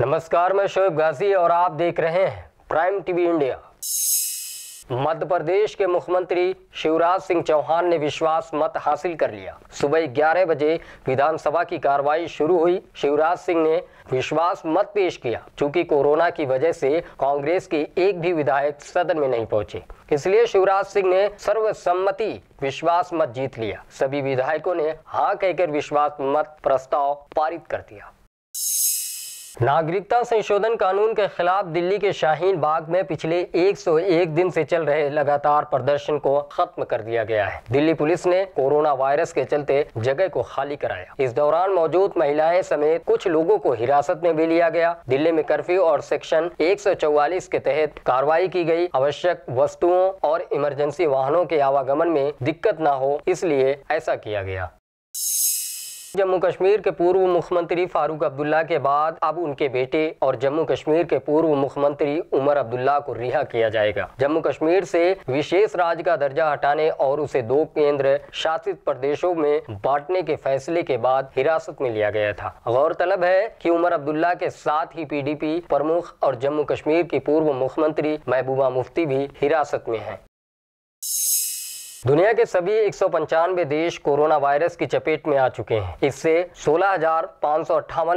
नमस्कार मैं शोएब गाजी और आप देख रहे हैं prime TV India Madhya Pradesh के मुख्यमंत्री शिवराज सिंह चौहान ने विश्वास मत हासिल कर लिया सुबह 11 बजे विधानसभा की कार्रवाई शुरू हुई शिवराज सिंह ने विश्वास मत पेश किया क्योंकि कोरोना की वजह से कांग्रेस के एक भी विधायक सदन में नहीं पहुंचे इसलिए शिवराज सिंह ने सर्वसम्मति विश्वास मत जीत लिया सभी विधायकों ने हाँ कहकर विश्वास मत प्रस्ताव पारित कर दिया नागरिकता संशोधन कानून के खिलाफ दिल्ली के शाहीन बाग में पिछले 101 दिन से चल रहे लगातार प्रदर्शन को खत्म कर दिया गया है दिल्ली पुलिस ने कोरोना वायरस के चलते जगह को खाली कराया इस दौरान मौजूद महिलाएं समेत कुछ लोगों को हिरासत में भी लिया गया दिल्ली में कर्फ्यू और सेक्शन 144 के तहत कार्रवाई की गयी आवश्यक वस्तुओं और इमरजेंसी वाहनों के आवागमन में दिक्कत न हो इसलिए ऐसा किया गया जम्मू कश्मीर के पूर्व मुख्यमंत्री फारूक अब्दुल्ला के बाद अब उनके बेटे और जम्मू कश्मीर के पूर्व मुख्यमंत्री उमर अब्दुल्ला को रिहा किया जाएगा जम्मू कश्मीर से विशेष राज्य का दर्जा हटाने और उसे दो केंद्र शासित प्रदेशों में बांटने के फैसले के बाद हिरासत में लिया गया था गौरतलब है की उमर अब्दुल्ला के साथ ही पी प्रमुख और जम्मू कश्मीर की पूर्व मुख्यमंत्री महबूबा मुफ्ती भी हिरासत में है दुनिया के सभी एक देश कोरोना वायरस की चपेट में आ चुके हैं इससे सोलह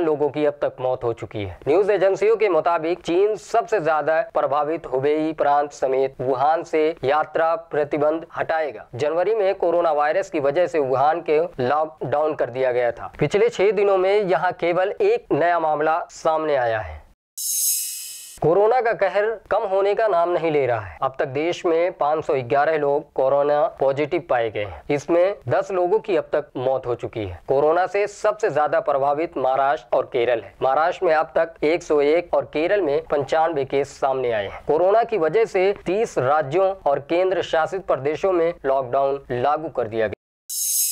लोगों की अब तक मौत हो चुकी है न्यूज एजेंसियों के मुताबिक चीन सबसे ज्यादा प्रभावित हुबेई प्रांत समेत वुहान से यात्रा प्रतिबंध हटाएगा जनवरी में कोरोना वायरस की वजह से वुहान के लॉकडाउन कर दिया गया था पिछले छह दिनों में यहाँ केवल एक नया मामला सामने आया है कोरोना का कहर कम होने का नाम नहीं ले रहा है अब तक देश में 511 लोग कोरोना पॉजिटिव पाए गए हैं इसमें 10 लोगों की अब तक मौत हो चुकी है कोरोना से सबसे ज्यादा प्रभावित महाराष्ट्र और केरल है महाराष्ट्र में अब तक 101 और केरल में पंचानवे केस सामने आए हैं कोरोना की वजह से 30 राज्यों और केंद्र शासित प्रदेशों में लॉकडाउन लागू कर दिया गया